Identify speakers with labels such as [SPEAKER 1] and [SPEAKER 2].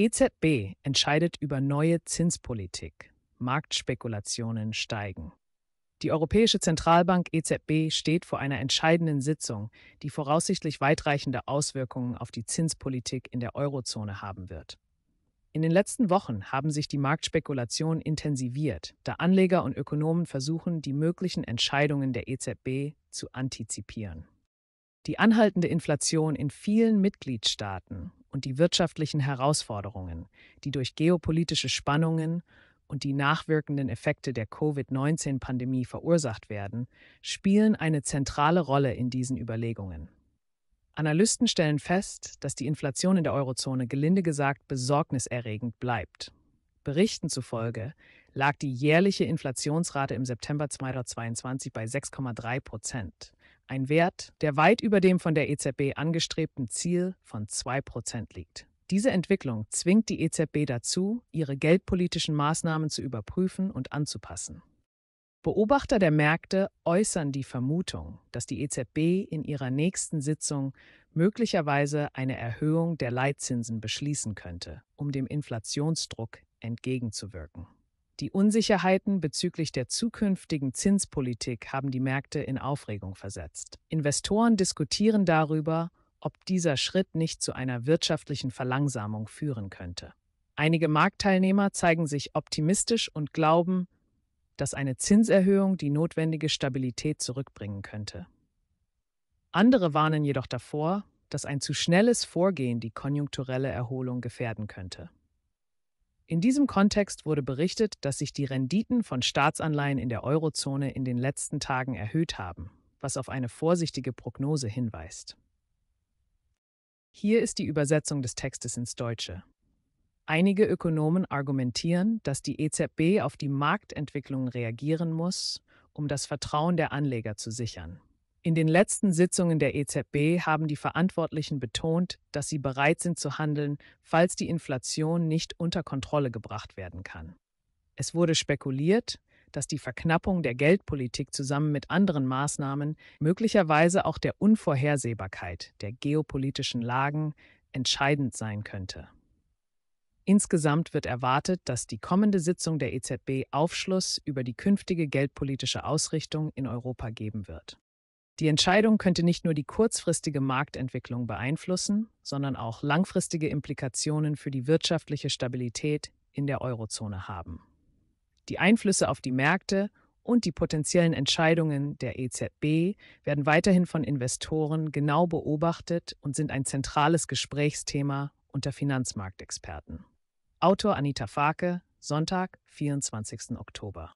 [SPEAKER 1] EZB entscheidet über neue Zinspolitik. Marktspekulationen steigen. Die Europäische Zentralbank EZB steht vor einer entscheidenden Sitzung, die voraussichtlich weitreichende Auswirkungen auf die Zinspolitik in der Eurozone haben wird. In den letzten Wochen haben sich die Marktspekulationen intensiviert, da Anleger und Ökonomen versuchen, die möglichen Entscheidungen der EZB zu antizipieren. Die anhaltende Inflation in vielen Mitgliedstaaten und die wirtschaftlichen Herausforderungen, die durch geopolitische Spannungen und die nachwirkenden Effekte der Covid-19-Pandemie verursacht werden, spielen eine zentrale Rolle in diesen Überlegungen. Analysten stellen fest, dass die Inflation in der Eurozone gelinde gesagt besorgniserregend bleibt. Berichten zufolge lag die jährliche Inflationsrate im September 2022 bei 6,3 Prozent ein Wert, der weit über dem von der EZB angestrebten Ziel von 2% liegt. Diese Entwicklung zwingt die EZB dazu, ihre geldpolitischen Maßnahmen zu überprüfen und anzupassen. Beobachter der Märkte äußern die Vermutung, dass die EZB in ihrer nächsten Sitzung möglicherweise eine Erhöhung der Leitzinsen beschließen könnte, um dem Inflationsdruck entgegenzuwirken. Die Unsicherheiten bezüglich der zukünftigen Zinspolitik haben die Märkte in Aufregung versetzt. Investoren diskutieren darüber, ob dieser Schritt nicht zu einer wirtschaftlichen Verlangsamung führen könnte. Einige Marktteilnehmer zeigen sich optimistisch und glauben, dass eine Zinserhöhung die notwendige Stabilität zurückbringen könnte. Andere warnen jedoch davor, dass ein zu schnelles Vorgehen die konjunkturelle Erholung gefährden könnte. In diesem Kontext wurde berichtet, dass sich die Renditen von Staatsanleihen in der Eurozone in den letzten Tagen erhöht haben, was auf eine vorsichtige Prognose hinweist. Hier ist die Übersetzung des Textes ins Deutsche. Einige Ökonomen argumentieren, dass die EZB auf die Marktentwicklungen reagieren muss, um das Vertrauen der Anleger zu sichern. In den letzten Sitzungen der EZB haben die Verantwortlichen betont, dass sie bereit sind zu handeln, falls die Inflation nicht unter Kontrolle gebracht werden kann. Es wurde spekuliert, dass die Verknappung der Geldpolitik zusammen mit anderen Maßnahmen, möglicherweise auch der Unvorhersehbarkeit der geopolitischen Lagen, entscheidend sein könnte. Insgesamt wird erwartet, dass die kommende Sitzung der EZB Aufschluss über die künftige geldpolitische Ausrichtung in Europa geben wird. Die Entscheidung könnte nicht nur die kurzfristige Marktentwicklung beeinflussen, sondern auch langfristige Implikationen für die wirtschaftliche Stabilität in der Eurozone haben. Die Einflüsse auf die Märkte und die potenziellen Entscheidungen der EZB werden weiterhin von Investoren genau beobachtet und sind ein zentrales Gesprächsthema unter Finanzmarktexperten. Autor Anita Farke, Sonntag, 24. Oktober.